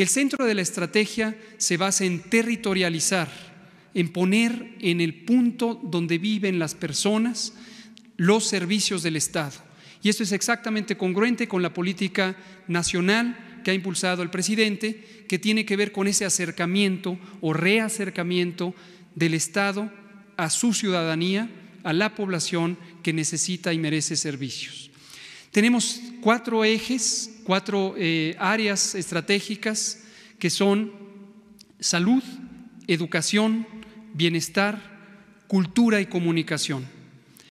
El centro de la estrategia se basa en territorializar, en poner en el punto donde viven las personas los servicios del Estado. Y esto es exactamente congruente con la política nacional que ha impulsado el presidente, que tiene que ver con ese acercamiento o reacercamiento del Estado a su ciudadanía, a la población que necesita y merece servicios. Tenemos cuatro ejes, cuatro eh, áreas estratégicas que son salud, educación, bienestar, cultura y comunicación.